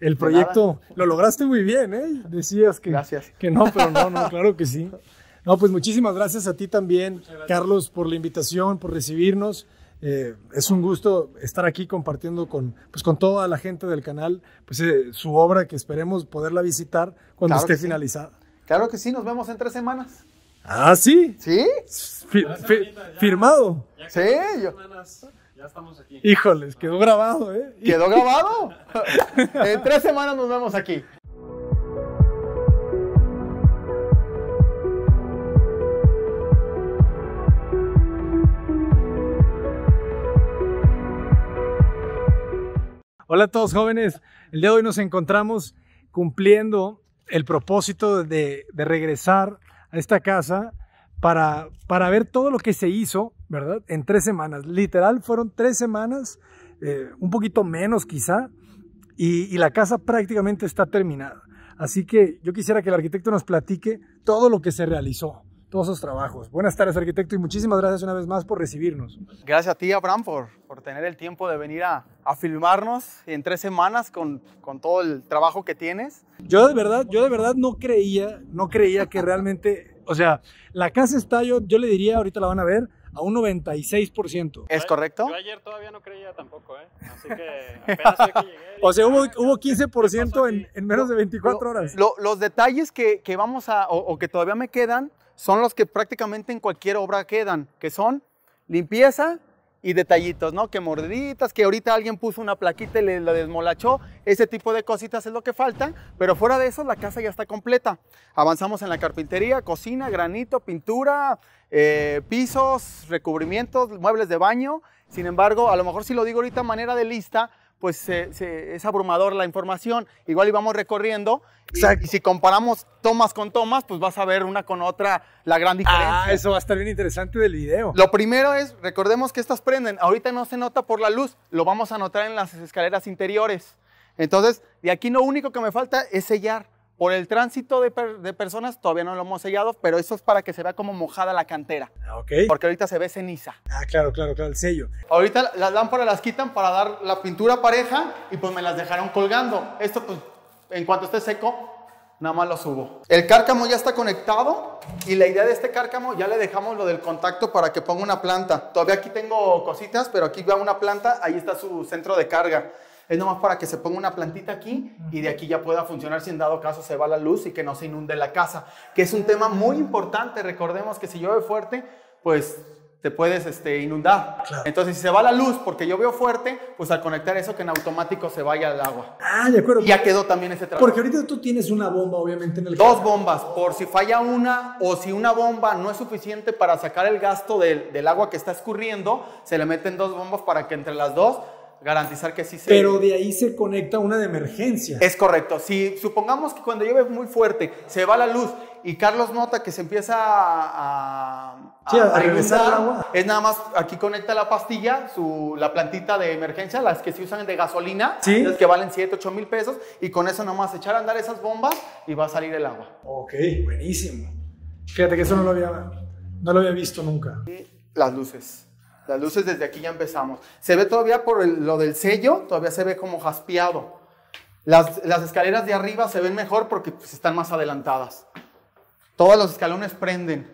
El proyecto lo lograste muy bien, ¿eh? Decías que, que no, pero no, no, claro que sí. No, pues muchísimas gracias a ti también, Carlos, por la invitación, por recibirnos. Eh, es un gusto estar aquí compartiendo con, pues, con toda la gente del canal pues, eh, su obra que esperemos poderla visitar cuando esté finalizada. Claro que sí, nos vemos en tres semanas. Ah, sí. ¿Sí? firmado. sí, yo. Ya estamos aquí. Híjoles, quedó grabado, ¿eh? ¿Quedó grabado? en tres semanas nos vemos aquí. Hola a todos jóvenes, el día de hoy nos encontramos cumpliendo el propósito de, regresar a esta casa para ver todo lo que se hizo ¿verdad? En tres semanas. Literal, fueron tres semanas, eh, un poquito menos quizá, y, la casa prácticamente está terminada. Así que yo quisiera que el arquitecto nos platique todo lo que se realizó todos los trabajos. Buenas tardes, arquitecto, y muchísimas gracias una vez más por recibirnos. Gracias a ti, Abraham, por, por tener el tiempo de venir a, a filmarnos en tres semanas con, con, todo el trabajo que tienes. Yo de verdad, yo de verdad no creía, no creía que realmente, o sea, la casa está, yo, yo le diría, ahorita la van a ver, a un 96%. ¿Es correcto? Yo ayer todavía no creía tampoco, ¿eh? Así que apenas que llegué. o sea, hubo, 15% ah, en, menos de 24 horas. los detalles que, vamos a, o que todavía me quedan, son los que prácticamente en cualquier obra quedan, que son limpieza, y detallitos, ¿no? Que mordiditas, que ahorita alguien puso una plaquita y le, la desmolachó. Ese tipo de cositas es lo que falta, pero fuera de eso la casa ya está completa. Avanzamos en la carpintería, cocina, granito, pintura, eh, pisos, recubrimientos, muebles de baño. Sin embargo, a lo mejor si lo digo ahorita manera de lista, pues es abrumador la información. Igual íbamos recorriendo Y, si comparamos tomas con tomas, pues vas a ver una con otra la gran diferencia. Ah, eso va a estar bien interesante del video. Lo primero es, recordemos que estas prenden, ahorita no se nota por la luz, lo vamos a notar en las escaleras interiores. Entonces, de aquí lo único que me falta es sellar. Por el tránsito de, personas todavía no lo hemos sellado, pero eso es para que se vea como mojada la cantera. Ah, ok. Porque ahorita se ve ceniza. Ah, claro, claro, claro, el sello. Ahorita las lámparas las quitan para dar la pintura pareja y pues me las dejaron colgando. Esto pues en cuanto esté seco, nada más lo subo. El cárcamo ya está conectado y la idea de este cárcamo ya le dejamos lo del contacto para que ponga una planta. Todavía aquí tengo cositas, pero aquí va una planta, ahí está su centro de carga es nomás para que se ponga una plantita aquí y de aquí ya pueda funcionar si en dado caso se va la luz y que no se inunde la casa, que es un tema muy importante. Recordemos que si llueve fuerte, pues te puedes este, inundar. Entonces, si se va la luz porque llovió fuerte, pues al conectar eso que en automático se vaya el agua. Ah, de acuerdo. ya quedó también ese trabajo. Porque ahorita tú tienes una bomba, obviamente, en el Dos bombas, por si falla una o si una bomba no es suficiente para sacar el gasto del, del agua que está escurriendo, se le meten dos bombas para que entre las dos garantizar que sí se... Pero de ahí se conecta una de emergencia. Es correcto. Si supongamos que cuando llueve muy fuerte se va la luz y Carlos nota que se empieza a, regresar, es nada más aquí conecta la pastilla, la plantita de emergencia, las que se usan de gasolina, que valen 7, 8 mil pesos y con eso nada más echar a andar esas bombas y va a salir el agua. Ok, buenísimo. Fíjate que eso no lo había, no lo había visto nunca. las luces. Las luces desde aquí ya empezamos. Se ve todavía por lo del sello, todavía se ve como jaspeado. Las, escaleras de arriba se ven mejor porque pues, están más adelantadas. Todos los escalones prenden.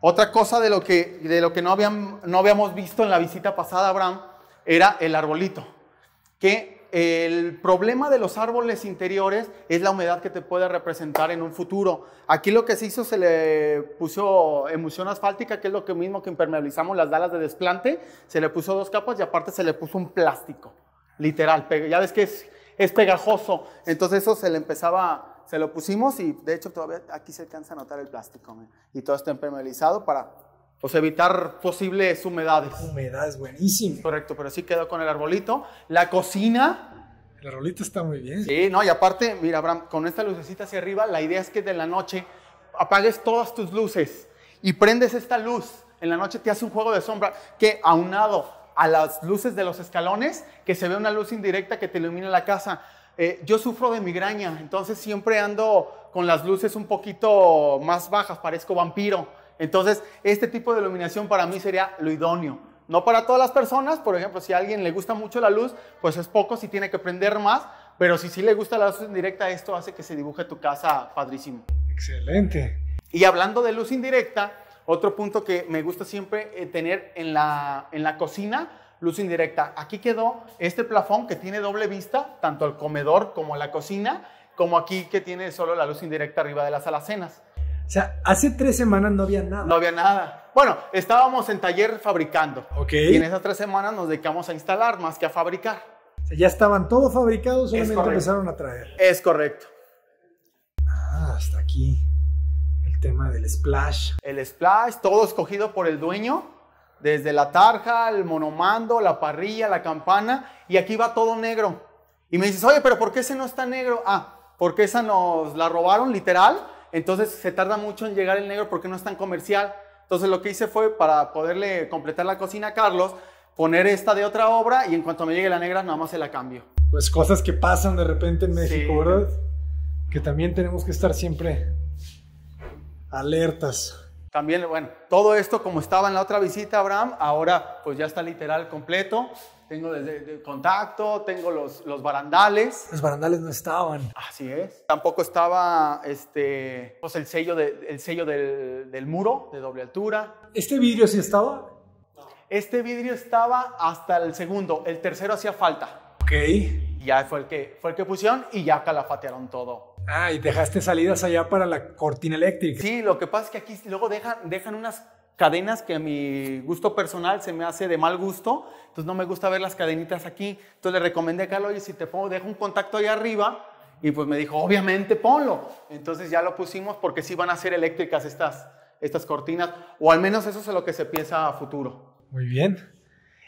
Otra cosa de lo que, no, no habíamos visto en la visita pasada, Abraham, era el arbolito, que el problema de los árboles interiores es la humedad que te puede representar en un futuro. Aquí lo que se hizo, se le puso emulsión asfáltica, que es lo que mismo que impermeabilizamos las dalas de desplante, se le puso dos capas y aparte se le puso un plástico, literal. Ya ves que es, pegajoso, entonces eso se le empezaba, se lo pusimos y de hecho todavía aquí se alcanza a notar el plástico y todo está impermeabilizado para pues evitar posibles humedades. Humedades, buenísimo. Correcto, pero sí quedó con el arbolito. La cocina. El arbolito está muy bien. Sí, no, y aparte, mira, Abraham, con esta lucecita hacia arriba, la idea es que de la noche apagues todas tus luces y prendes esta luz. En la noche te hace un juego de sombra que aunado a las luces de los escalones, que se ve una luz indirecta que te ilumina la casa. Eh, yo sufro de migraña, entonces siempre ando con las luces un poquito más bajas, parezco vampiro. Entonces, este tipo de iluminación para mí sería lo idóneo. No para todas las personas, por ejemplo, si a alguien le gusta mucho la luz, pues es poco, si tiene que prender más, pero si sí le gusta la luz indirecta, esto hace que se dibuje tu casa padrísimo. Excelente. Y hablando de luz indirecta, otro punto que me gusta siempre eh, tener en la, en la cocina, luz indirecta. Aquí quedó este plafón que tiene doble vista, tanto al comedor como a la cocina, como aquí que tiene solo la luz indirecta arriba de las alacenas. O sea, hace tres semanas no había nada. No había nada. Bueno, estábamos en taller fabricando. Ok. Y en esas tres semanas nos dedicamos a instalar más que a fabricar. O sea, ya estaban todos fabricados, solamente empezaron a traer. Es correcto. Ah, hasta aquí el tema del splash. El splash, todo escogido por el dueño desde la tarja, el monomando, la parrilla, la campana, y aquí va todo negro. Y me dices, oye, pero ¿por qué ese no está negro? Ah, porque esa nos la robaron literal entonces se tarda mucho en llegar el negro porque no es tan comercial. Entonces lo que hice fue para poderle completar la cocina a Carlos, poner esta de otra obra y en cuanto me llegue la negra nada más se la cambio. Pues cosas que pasan de repente en México, ¿verdad? Que también tenemos que estar siempre alertas. También, bueno, todo esto como estaba en la otra visita, Abraham, ahora pues ya está literal completo. Tengo desde, contacto, tengo los, los barandales. Los barandales no estaban. Así es. Tampoco estaba este, pues el sello, sello del, muro de doble altura. ¿Este vidrio sí estaba? Este vidrio estaba hasta el segundo, el tercero hacía falta. Ok. ya fue el que, fue el que pusieron y ya calafatearon todo. Ah, y dejaste salidas allá para la cortina eléctrica. Sí, lo que pasa es que aquí luego dejan, dejan unas cadenas que a mi gusto personal se me hace de mal gusto, entonces no me gusta ver las cadenitas aquí. Entonces le recomendé a Carlos, oye, si te pongo, dejo un contacto ahí arriba, y pues me dijo, obviamente ponlo. Entonces ya lo pusimos porque sí van a ser eléctricas estas, estas cortinas, o al menos eso es lo que se piensa a futuro. Muy bien.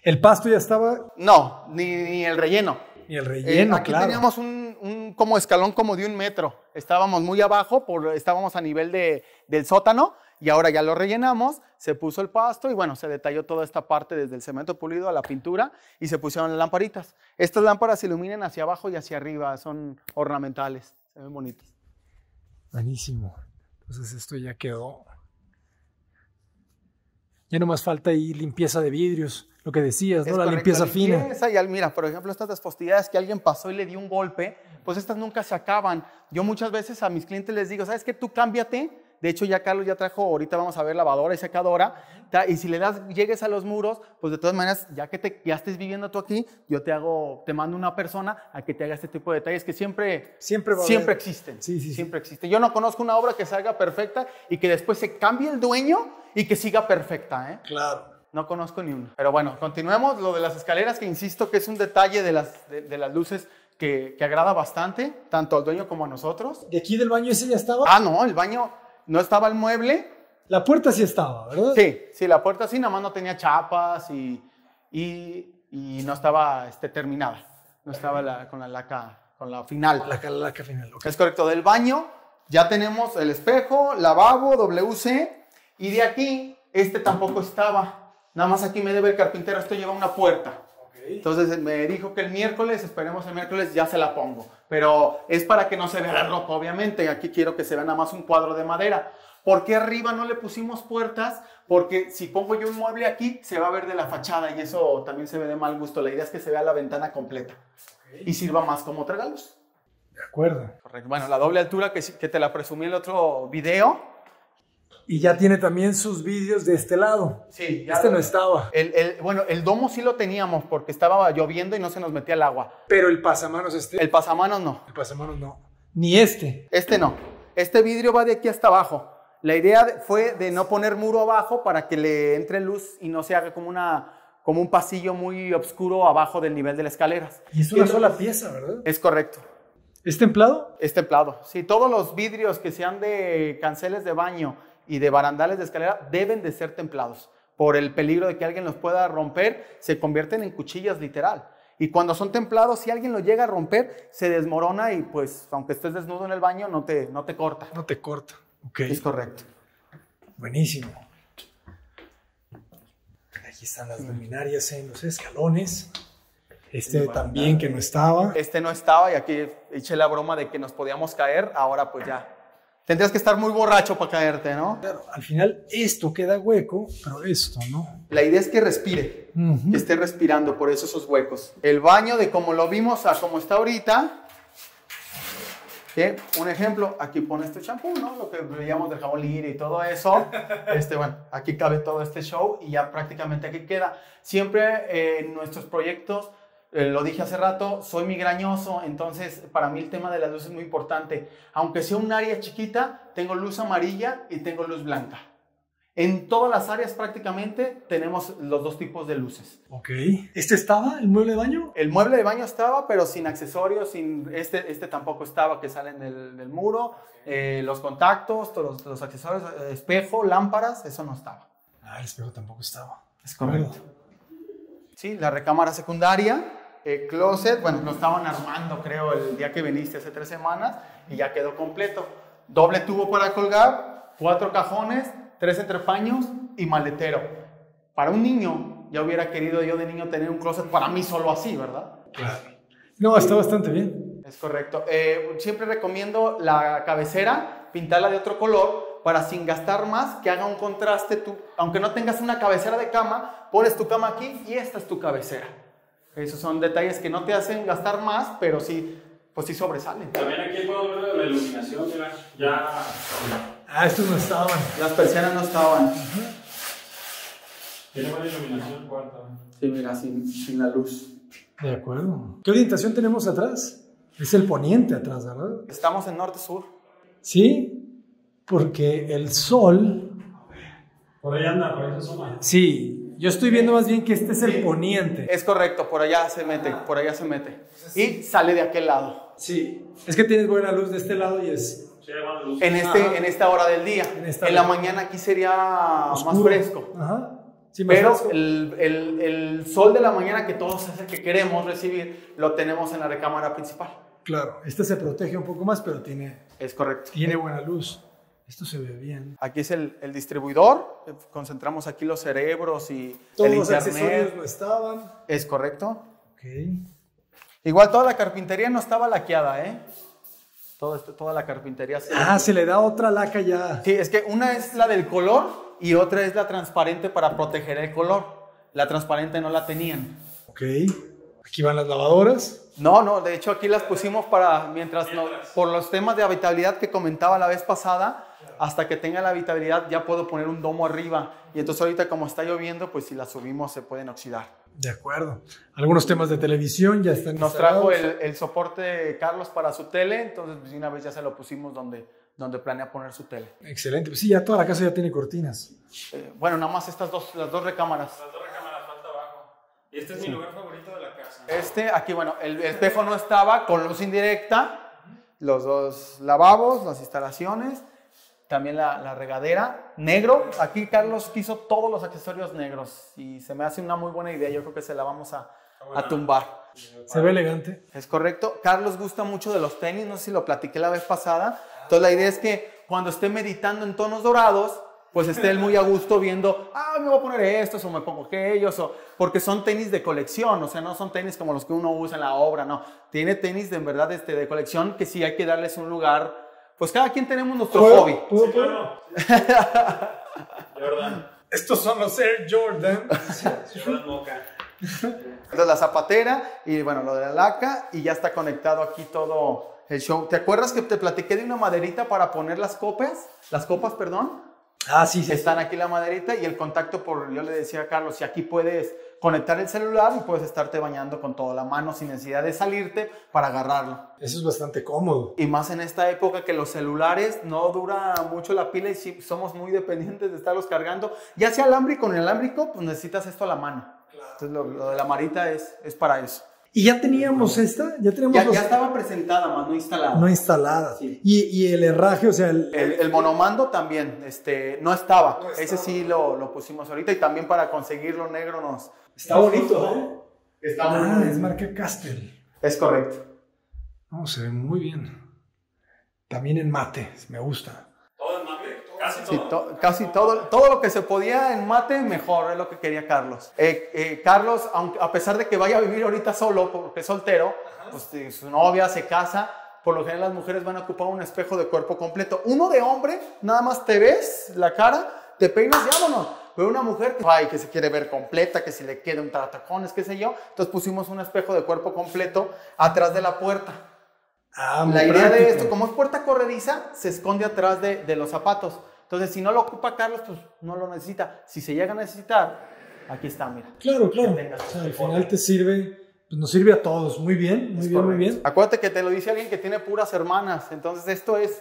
¿El pasto ya estaba? No, ni, el relleno. Ni el eh, relleno, claro. aquí teníamos un, como escalón como de un metro. Estábamos muy abajo, por, estábamos a nivel del sótano, y ahora ya lo rellenamos, se puso el pasto y bueno, se detalló toda esta parte desde el cemento pulido a la pintura y se pusieron las lamparitas. Estas lámparas se iluminan hacia abajo y hacia arriba, son ornamentales, se ven bonitas. Buenísimo. Entonces esto ya quedó. Ya no más falta ahí limpieza de vidrios, lo que decías, ¿no? La la fina. limpieza, limpieza fina. Y al, mira, por ejemplo, estas despostilladas que alguien pasó y le dio un golpe, pues estas nunca se acaban. Yo muchas veces a mis clientes les digo, ¿sabes qué? Tú cámbiate de hecho, ya Carlos ya trajo, ahorita vamos a ver lavadora y secadora. Y si le das, llegues a los muros, pues de todas maneras, ya que te, ya estés viviendo tú aquí, yo te hago, te mando una persona a que te haga este tipo de detalles que siempre, siempre, existen. siempre existen. Yo no conozco una obra que salga perfecta y que después se cambie el dueño y que siga perfecta, ¿eh? Claro. No conozco ni una. Pero bueno, continuemos. Lo de las escaleras, que insisto que es un detalle de las, las luces que, que, agrada bastante, tanto al dueño como a nosotros. ¿De aquí del baño ese ya estaba? Ah, no, el baño no estaba el mueble. La puerta sí estaba, ¿verdad? Sí, sí, la puerta sí, nada más no tenía chapas y, y, no estaba este, terminada. No estaba con la laca, con la final. La, laca final, Es correcto. Del baño ya tenemos el espejo, lavabo, WC. Y de aquí, este tampoco estaba. Nada más aquí me debe el carpintero, esto lleva una puerta. Entonces me dijo que el miércoles, esperemos el miércoles, ya se la pongo. Pero es para que no se vea la ropa, obviamente. Aquí quiero que se vea nada más un cuadro de madera. ¿Por qué arriba no le pusimos puertas? Porque si pongo yo un mueble aquí, se va a ver de la fachada y eso también se ve de mal gusto. La idea es que se vea la ventana completa y sirva más como tragaluz. De acuerdo. Correcto. Bueno, la doble altura que, que te la presumí en el otro video y ya tiene también sus vidrios de este lado. Sí. Ya este no estaba. El, bueno, el domo sí lo teníamos porque estaba lloviendo y no se nos metía el agua. Pero el pasamanos este. El pasamanos no. El pasamanos no. Ni este. Este no. Este vidrio va de aquí hasta abajo. La idea fue de no poner muro abajo para que le entre luz y no se haga como una como un pasillo muy oscuro abajo del nivel de las escaleras. Y es una sola pieza, ¿verdad? Es correcto. ¿Es templado? Es templado. Sí, todos los vidrios que sean de canceles de baño, y de barandales de escalera deben de ser templados por el peligro de que alguien los pueda romper, se convierten en cuchillas literal. Y cuando son templados, si alguien lo llega a romper, se desmorona y pues aunque estés desnudo en el baño, no te, no te corta. No te corta, ok. Es correcto. Buenísimo. Aquí están las mm. luminarias en ¿eh? los escalones. Este también que no estaba. Este no estaba y aquí eché la broma de que nos podíamos caer. Ahora pues ya Tendrías que estar muy borracho para caerte, ¿no? Claro, al final esto queda hueco, pero esto no. La idea es que respire, que esté respirando por eso esos huecos. El baño de como lo vimos a como está ahorita. ¿Qué? Un ejemplo, aquí pone este champú, ¿no? Lo que veíamos del jabón y todo eso. Este, bueno, aquí cabe todo este show y ya prácticamente aquí queda. Siempre eh, en nuestros proyectos eh, lo dije hace rato, soy migrañoso, entonces para mí el tema de la luz es muy importante. Aunque sea un área chiquita, tengo luz amarilla y tengo luz blanca. En todas las áreas prácticamente tenemos los dos tipos de luces. Ok. ¿Este estaba, el mueble de baño? El mueble de baño estaba, pero sin accesorios, sin este, este tampoco estaba que salen del, del muro. Eh, los contactos, los, los, accesorios, eh, espejo, lámparas, eso no estaba. Ah, el espejo tampoco estaba. Es correcto. Sí, la recámara secundaria eh, closet, bueno, lo estaban armando creo el día que viniste hace tres semanas y ya quedó completo. Doble tubo para colgar, cuatro cajones, tres entrepaños y maletero. Para un niño, ya hubiera querido yo de niño tener un closet para mí solo así, ¿verdad? Claro. No, está bastante bien. Es correcto. Eh, siempre recomiendo la cabecera, pintarla de otro color para sin gastar más que haga un contraste. Tú, aunque no tengas una cabecera de cama, pones tu cama aquí y esta es tu cabecera. Esos son detalles que no te hacen gastar más, pero sí, pues sí sobresalen. También aquí puedo ver la iluminación, mira, ya... Ah, estos no estaban. Las persianas no estaban. Uh Tiene buena iluminación el cuarto. Sí, mira, sin, sin la luz. De acuerdo. ¿Qué orientación tenemos atrás? Es el poniente atrás, ¿verdad? Estamos en norte-sur. Sí, porque el sol... Por ahí anda, por ahí se suma. Sí, yo estoy viendo más bien que este es el poniente. Es correcto, por allá se mete, por allá se mete. Y sale de aquel lado. Sí, es que tienes buena luz de este lado y es... En, este, en esta hora del día. En, la mañana aquí sería más fresco. Ajá. Sí, Pero el, el, el, sol de la mañana que todos es que queremos recibir, lo tenemos en la recámara principal. Claro, este se protege un poco más, pero tiene... Es correcto. Tiene buena luz. Esto se ve bien. Aquí es el, distribuidor. Eh, concentramos aquí los cerebros y el internet. Los accesorios no estaban. Es correcto. Ok. Igual toda la carpintería no estaba laqueada, ¿eh? toda la carpintería. Se ah, se le da otra laca ya. Sí, es que una es la del color y otra es la transparente para proteger el color. La transparente no la tenían. Ok. Aquí van las lavadoras. No, no, de hecho aquí las pusimos para, mientras, no, por los temas de habitabilidad que comentaba la vez pasada, hasta que tenga la habitabilidad ya puedo poner un domo arriba. Y entonces ahorita como está lloviendo, pues si las subimos se pueden oxidar. De acuerdo. Algunos temas de televisión ya están Nos trajo el, soporte Carlos para su tele, entonces pues, una vez ya se lo pusimos donde, donde planea poner su tele. Excelente. Pues sí, ya toda la casa ya tiene cortinas. Eh, bueno, nada más estas dos, Las dos recámaras. Este es mi lugar favorito de la casa. Este, aquí, bueno, el espejo no estaba con luz indirecta, los dos lavabos, las instalaciones, también la, regadera, negro. Aquí Carlos quiso todos los accesorios negros y se me hace una muy buena idea. Yo creo que se la vamos a, a tumbar. Se ve elegante. Es correcto. Carlos gusta mucho de los tenis, no sé si lo platiqué la vez pasada. Entonces la idea es que cuando esté meditando en tonos dorados, pues esté él muy a gusto viendo, ah, me voy a poner estos o me pongo aquellos, o, porque son tenis de colección, o sea, no son tenis como los que uno usa en la obra, no. Tiene tenis de verdad este, de colección que sí hay que darles un lugar, pues cada quien tenemos nuestro hobby. Jordan. Estos son los Air Jordan. Jordan Moca. Entonces la zapatera y bueno, lo de la laca y ya está conectado aquí todo el show. ¿Te acuerdas que te platiqué de una maderita para poner las copas? Las copas, perdón. Ah, sí, Están aquí la maderita y el contacto por, yo le decía a Carlos, si aquí puedes conectar el celular y puedes estarte bañando con toda la mano sin necesidad de salirte para agarrarlo. Eso es bastante cómodo. Y más en esta época que los celulares no dura mucho la pila y si somos muy dependientes de estarlos cargando, ya sea alámbrico o inalámbrico, pues necesitas esto a la mano. Entonces lo, lo, de la marita es, es para eso. Y ya teníamos esta, ya teníamos. Ya, ya estaba presentada, más no instalada. No instalada. Y, el herraje, o sea. El, monomando también, este, no estaba. Ese sí lo, pusimos ahorita y también para conseguirlo negro nos. Está, bonito, ¿eh? ¿eh? Está ah, es marca Castel. Es correcto. No, se ve muy bien. También en mate, me gusta. Casi todo. todo, lo que se podía en mate, mejor, es lo que quería Carlos. Eh, eh, Carlos, aunque, a pesar de que vaya a vivir ahorita solo, porque es soltero, pues, eh, su novia se casa, por lo general las mujeres van a ocupar un espejo de cuerpo completo. Uno de hombre, nada más te ves la cara, te peinas y vámonos. Pero una mujer que, que se quiere ver completa, que si le queda un es qué sé yo. Entonces pusimos un espejo de cuerpo completo atrás de la puerta. Ah, la idea de esto, como es puerta corrediza, se esconde atrás de los zapatos. Entonces, si no lo ocupa Carlos, pues no lo necesita. Si se llega a necesitar, aquí está, mira. Claro, claro. al final te sirve, pues nos sirve a todos. Muy bien, muy bien, muy bien. Acuérdate que te lo dice alguien que tiene puras hermanas. Entonces, esto es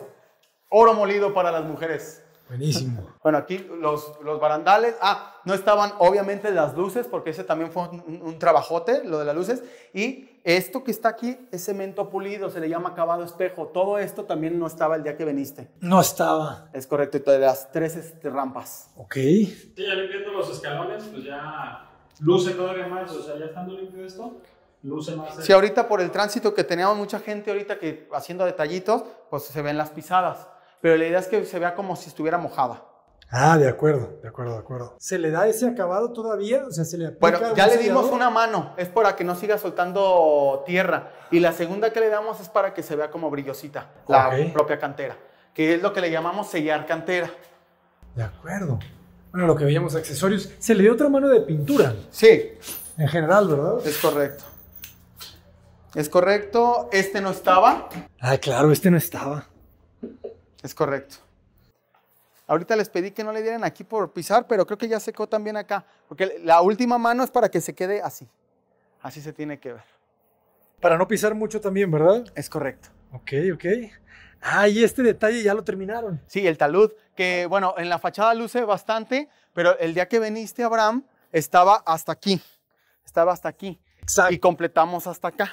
oro molido para las mujeres. Buenísimo. Bueno, aquí los, los, barandales. Ah, no estaban obviamente las luces, porque ese también fue un, trabajote, lo de las luces. Y esto que está aquí es cemento pulido, se le llama acabado espejo. Todo esto también no estaba el día que viniste. No estaba. Es correcto, y de las tres este, rampas. Ok. Sí, ya limpiando los escalones, pues ya luce todavía más. O sea, ya estando limpio esto. Luce más. Sí, ahorita por el tránsito que teníamos mucha gente ahorita que haciendo detallitos, pues se ven las pisadas pero la idea es que se vea como si estuviera mojada. Ah, de acuerdo, de acuerdo, de acuerdo. ¿Se le da ese acabado todavía? se le Bueno, ya le dimos una mano, es para que no siga soltando tierra. Y la segunda que le damos es para que se vea como brillosita la propia cantera, que es lo que le llamamos sellar cantera. De acuerdo. Bueno, lo que veíamos accesorios, se le dio otra mano de pintura. Sí. En general, ¿verdad? Es correcto. Es correcto, este no estaba. Ah, claro, este no estaba. Es correcto. Ahorita les pedí que no le dieran aquí por pisar, pero creo que ya secó también acá, porque la última mano es para que se quede así. Así se tiene que ver. Para no pisar mucho también, ¿verdad? Es correcto. Ok, ok. Ah, y este detalle ya lo terminaron. Sí, el talud, que bueno, en la fachada luce bastante, pero el día que veniste, Abraham, estaba hasta aquí. Estaba hasta aquí. Exacto. Y completamos hasta acá.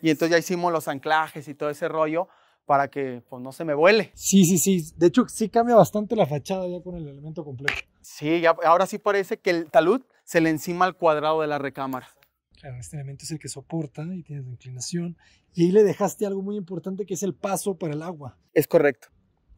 Y entonces ya hicimos los anclajes y todo ese rollo para que pues, no se me vuele. Sí, sí, sí. De hecho, sí cambia bastante la fachada ya con el elemento completo. Sí, ya, ahora sí parece que el talud se le encima al cuadrado de la recámara. Claro, este elemento es el que soporta y tiene la inclinación. Y ahí le dejaste algo muy importante que es el paso para el agua. Es correcto.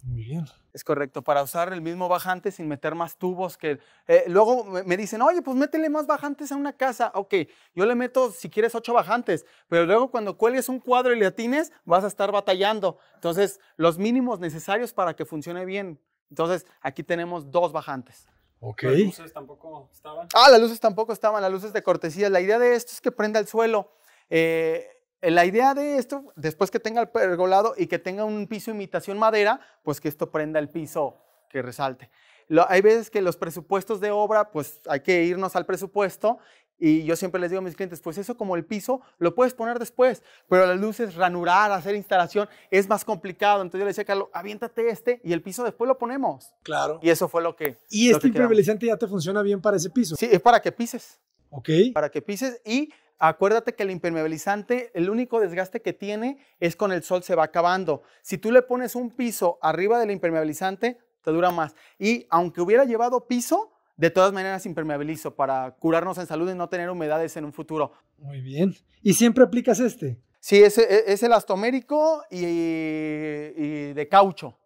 Muy bien. Es correcto, para usar el mismo bajante sin meter más tubos que... Eh, luego me dicen, oye, pues métele más bajantes a una casa. Ok, yo le meto, si quieres, ocho bajantes, pero luego cuando cuelgues un cuadro y le atines, vas a estar batallando. Entonces, los mínimos necesarios para que funcione bien. Entonces, aquí tenemos dos bajantes. Ok. Las luces tampoco estaban. Ah, las luces tampoco estaban, las luces de cortesía. La idea de esto es que prenda el suelo. Eh, eh, la idea de esto, después que tenga el pergolado y que tenga un piso imitación madera, pues que esto prenda el piso, que resalte. Lo, hay veces que los presupuestos de obra, pues hay que irnos al presupuesto y yo siempre les digo a mis clientes, pues eso como el piso lo puedes poner después, pero las luces, ranurar, hacer instalación es más complicado. Entonces yo le decía a Carlos, aviéntate este y el piso después lo ponemos. Claro. Y eso fue lo que... Y este impermeabilizante ya te funciona bien para ese piso. Sí, es para que pises. Ok. Para que pises y acuérdate que el impermeabilizante, el único desgaste que tiene es con el sol se va acabando. Si tú le pones un piso arriba del impermeabilizante, te dura más. Y aunque hubiera llevado piso, de todas maneras impermeabilizo para curarnos en salud y no tener humedades en un futuro. Muy bien. ¿Y siempre aplicas este? Sí, e, es, el astomérico y de caucho.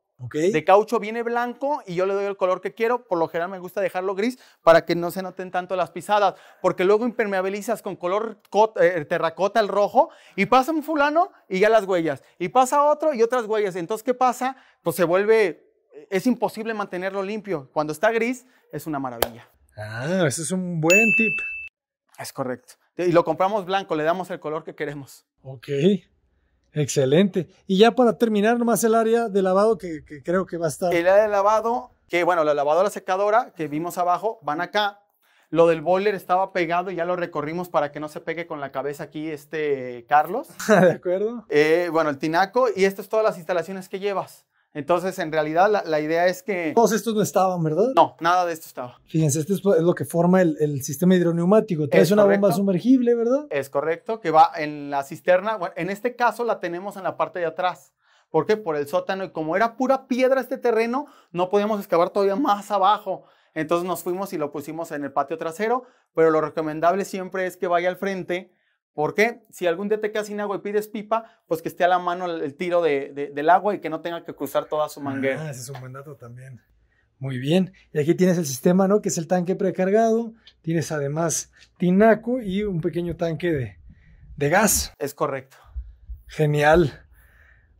De caucho viene blanco y yo le doy el color que quiero. Por lo general me gusta dejarlo gris para que no se noten tanto las pisadas, porque luego impermeabilizas con color eh, terracota el rojo y pasa un fulano y ya las huellas. Y pasa otro y otras huellas. Entonces, ¿qué pasa? Pues se vuelve, eh, es imposible mantenerlo limpio. Cuando está gris, es una maravilla. Ah, ese es un buen tip. Es correcto. Y lo compramos blanco, le damos el color que queremos. Ok. Excelente. Y ya para terminar, nomás el área de lavado que, creo que va a estar. El área de lavado, que bueno, la lavadora secadora que vimos abajo, van acá. Lo del boiler estaba pegado y ya lo recorrimos para que no se pegue con la cabeza aquí este Carlos. de acuerdo. Eh, bueno, el tinaco y estas son todas las instalaciones que llevas. Entonces, en realidad, la, idea es que... Todos estos no estaban, ¿verdad? No, nada de esto estaba. Fíjense, esto es lo que forma el, sistema hidroneumático. Es una bomba sumergible, ¿verdad? Es correcto, que va en la cisterna. Bueno, en este caso la tenemos en la parte de atrás. ¿Por qué? Por el sótano. Y como era pura piedra este terreno, no podíamos excavar todavía más abajo. Entonces nos fuimos y lo pusimos en el patio trasero, pero lo recomendable siempre es que vaya al frente ¿Por qué? Si algún día te quedas sin agua y pides pipa, pues que esté a la mano el, tiro del agua y que no tenga que cruzar toda su manguera. Ah, ese es un buen dato también. Muy bien. Y aquí tienes el sistema, ¿no? Que es el tanque precargado. Tienes además tinaco y un pequeño tanque de, de gas. Es correcto. Genial.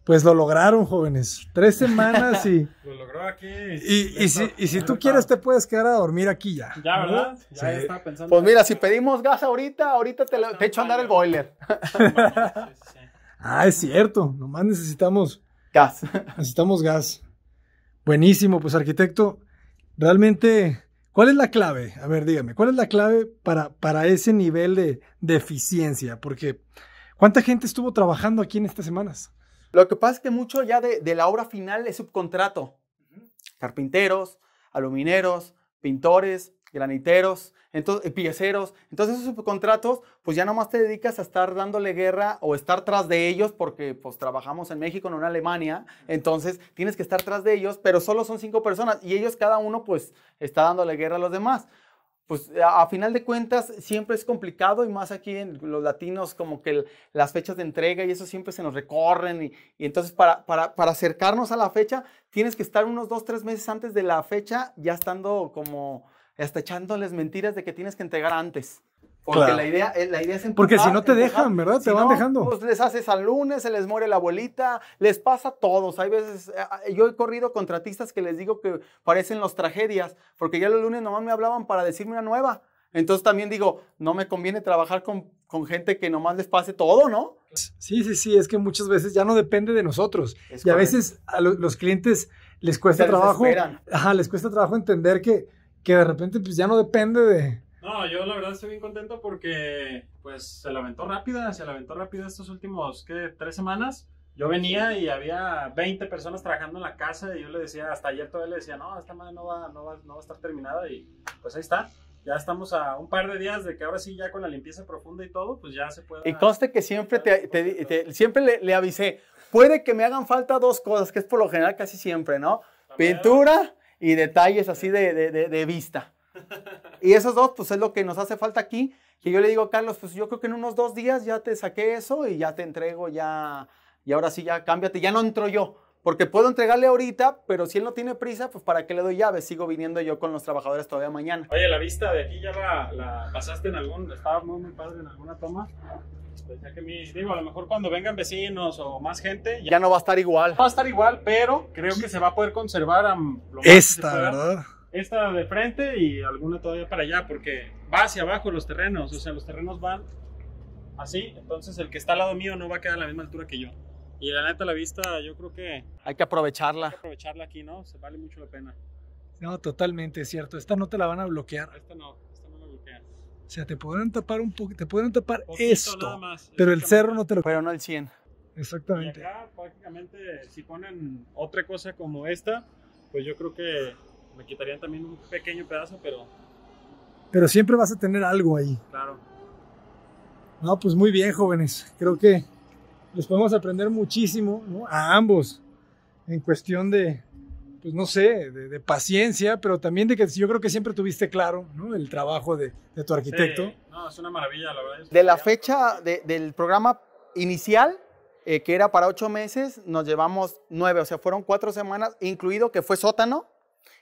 Pues lo lograron, jóvenes. Tres semanas y. lo logró aquí. Y, si, tú quieres, te puedes quedar a dormir aquí ya. Ya, ¿verdad? Pues mira, si pedimos gas ahorita, ahorita te, echo a andar el boiler. ah, es cierto. Nomás necesitamos. Gas. necesitamos gas. Buenísimo, pues arquitecto. Realmente, ¿cuál es la clave? A ver, dígame, ¿cuál es la clave para, para ese nivel de, de eficiencia? Porque, ¿cuánta gente estuvo trabajando aquí en estas semanas? Lo que pasa es que mucho ya de, la obra final es subcontrato. Carpinteros, alumineros, pintores, graniteros, entonces, eh, pieceros. Entonces esos subcontratos, pues ya nomás te dedicas a estar dándole guerra o estar tras de ellos porque pues trabajamos en México, no en Alemania. Entonces tienes que estar tras de ellos, pero solo son cinco personas y ellos cada uno pues está dándole guerra a los demás pues a, final de cuentas siempre es complicado y más aquí en los latinos como que las fechas de entrega y eso siempre se nos recorren y, entonces para, para, para, acercarnos a la fecha tienes que estar unos dos, tres meses antes de la fecha ya estando como hasta echándoles mentiras de que tienes que entregar antes. Porque la, idea, eh, la idea es empujar, Porque si no te dejan, ¿verdad? te van dejando. Pues les haces al lunes, se les muere la abuelita, les pasa a todos. Hay veces, eh, eh, yo he corrido contratistas que les digo que parecen las tragedias, porque ya los lunes nomás me hablaban para decirme una nueva. Entonces también digo, no me conviene trabajar con, gente que nomás les pase todo, ¿no? Sí, sí, sí, es que muchas veces ya no depende de nosotros. y a veces a los clientes les cuesta trabajo. Ajá, les cuesta trabajo entender que, que de repente pues ya no depende de no, yo la verdad estoy bien contento porque pues se lamentó rápida, se la rápida estos últimos, ¿qué? Tres semanas. Yo venía y había 20 personas trabajando en la casa y yo le decía, hasta ayer todavía le decía, no, esta madre no va, no va, no va a estar terminada y pues ahí está. Ya estamos a un par de días de que ahora sí ya con la limpieza profunda y todo, pues ya se puede... Y conste que siempre, siempre le, avisé, puede que me hagan falta dos cosas, que es por lo general casi siempre, ¿no? Pintura y detalles así de, de, de, de vista. Y esos dos, pues es lo que nos hace falta aquí, que yo le digo, Carlos, pues yo creo que en unos dos días ya te saqué eso y ya te entrego, ya, y ahora sí, ya cámbiate, ya no entro yo. Porque puedo entregarle ahorita, pero si él no tiene prisa, pues ¿para qué le doy llave? Sigo viniendo yo con los trabajadores todavía mañana. Oye, la vista de aquí ya la, pasaste en algún, estaba muy, muy padre en alguna toma. Pues ya que digo, a lo mejor cuando vengan vecinos o más gente. Ya, no va a estar igual. Va a estar igual, pero creo que se va a poder conservar Esta, ¿verdad? esta de frente y alguna todavía para allá, porque va hacia abajo los terrenos, o sea, los terrenos van así, entonces el que está al lado mío no va a quedar a la misma altura que yo. Y la neta, la vista, yo creo que... Hay que aprovecharla. Hay que aprovecharla aquí, ¿no? Se vale mucho la pena. No, totalmente, es cierto. Esta no te la van a bloquear. Esta no, esta no la bloquean. O sea, te podrán tapar un poco, te podrán tapar esto, más, pero el cerro no te lo... Pero no el 100. Exactamente. Y acá prácticamente si ponen otra cosa como esta, pues yo creo que me quitarían también un pequeño pedazo, pero... Pero siempre vas a tener algo ahí. Claro. No, pues muy bien, jóvenes. Creo que les podemos aprender muchísimo ¿no? a ambos en cuestión de, pues no sé, de, paciencia, pero también de que yo creo que siempre tuviste claro ¿no? el trabajo de, tu arquitecto. no, es una maravilla, la verdad. De la fecha pues, del programa inicial, eh, que era para ocho meses, nos llevamos nueve, o sea, fueron cuatro semanas, incluido que fue sótano,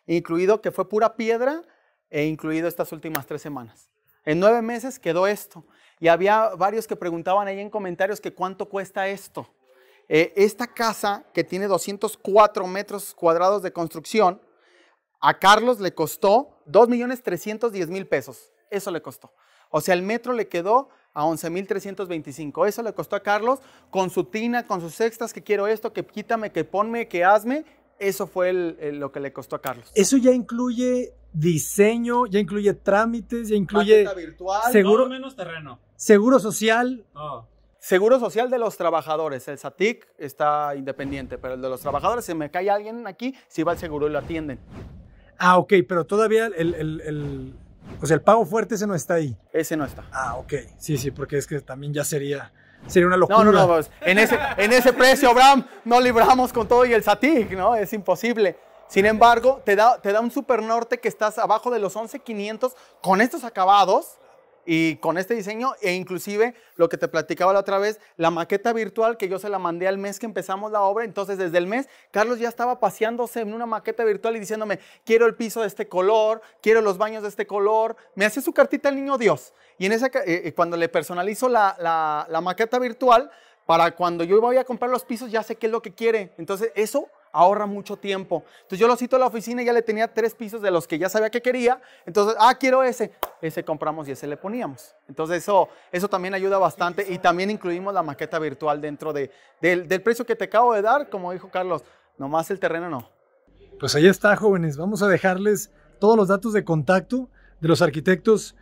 incluido que fue pura piedra e incluido estas últimas tres semanas. En nueve meses quedó esto. Y había varios que preguntaban ahí en comentarios que cuánto cuesta esto. Eh, esta casa que tiene 204 metros cuadrados de construcción, a Carlos le costó mil pesos. Eso le costó. O sea, el metro le quedó a 11.325. Eso le costó a Carlos con su tina, con sus extras, que quiero esto, que quítame, que ponme, que hazme eso fue lo que le costó a Carlos. Eso ya incluye diseño, ya incluye trámites, ya incluye virtual, seguro menos terreno. Seguro social. Oh. Seguro social de los trabajadores, el SATIC está independiente, pero el de los trabajadores, si me cae alguien aquí, si va al seguro y lo atienden. Ah, ok, pero todavía el, el, o sea, el pago fuerte ese no está ahí. Ese no está. Ah, ok, sí, sí, porque es que también ya sería Sería una locura. No, no, no. Pues, en, ese, en ese precio, Bram, no libramos con todo y el Satic, ¿no? Es imposible. Sin embargo, te da, te da un super norte que estás abajo de los 11,500 con estos acabados y con este diseño e inclusive lo que te platicaba la otra vez, la maqueta virtual que yo se la mandé al mes que empezamos la obra, entonces desde el mes Carlos ya estaba paseándose en una maqueta virtual y diciéndome, quiero el piso de este color, quiero los baños de este color, me hacía su cartita el niño Dios. Y en esa, eh, eh, cuando le personalizo la, maqueta virtual, para cuando yo voy a comprar los pisos ya sé qué es lo que quiere. Entonces eso ahorra mucho tiempo. Entonces yo lo cito a la oficina y ya le tenía tres pisos de los que ya sabía que quería. Entonces, ah, quiero ese. Ese compramos y ese le poníamos. Entonces eso, eso también ayuda bastante y también incluimos la maqueta virtual dentro de, del, precio que te acabo de dar, como dijo Carlos, nomás el terreno no. Pues ahí está, jóvenes. Vamos a dejarles todos los datos de contacto de los arquitectos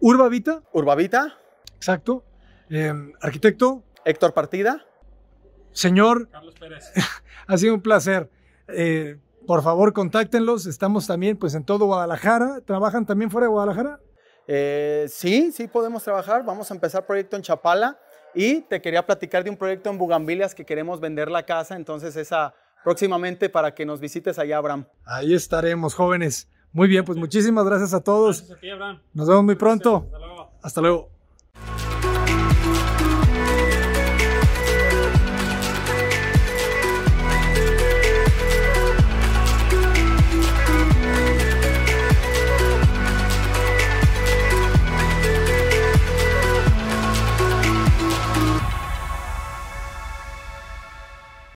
Urbavita. Urbavita. Exacto. Em, arquitecto. Héctor Partida. Señor, Carlos Pérez. ha sido un placer. Eh, por favor, contáctenlos. Estamos también pues en todo Guadalajara. ¿Trabajan también fuera de Guadalajara? Eh, sí, sí podemos trabajar. Vamos a empezar proyecto en Chapala y te quería platicar de un proyecto en Bugambilias que queremos vender la casa. Entonces esa próximamente para que nos visites allá, Abraham. Ahí estaremos, jóvenes. Muy bien, pues muchísimas gracias a todos. Nos vemos muy pronto. Hasta luego.